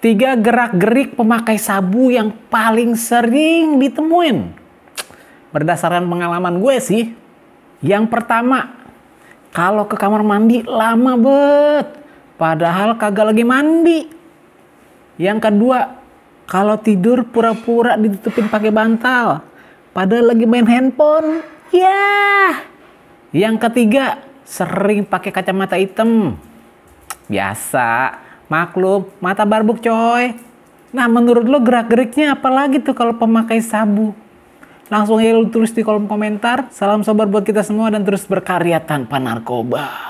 Tiga gerak-gerik pemakai sabu yang paling sering ditemuin. Berdasarkan pengalaman gue sih, yang pertama, kalau ke kamar mandi lama bet, padahal kagak lagi mandi. Yang kedua, kalau tidur pura-pura ditutupin pakai bantal, padahal lagi main handphone. Ya. Yeah. Yang ketiga, sering pakai kacamata hitam. Biasa, Maklum, mata barbuk coy. Nah menurut lo gerak-geriknya apa lagi tuh kalau pemakai sabu? Langsung ya lo tulis di kolom komentar. Salam sobat buat kita semua dan terus berkarya tanpa narkoba.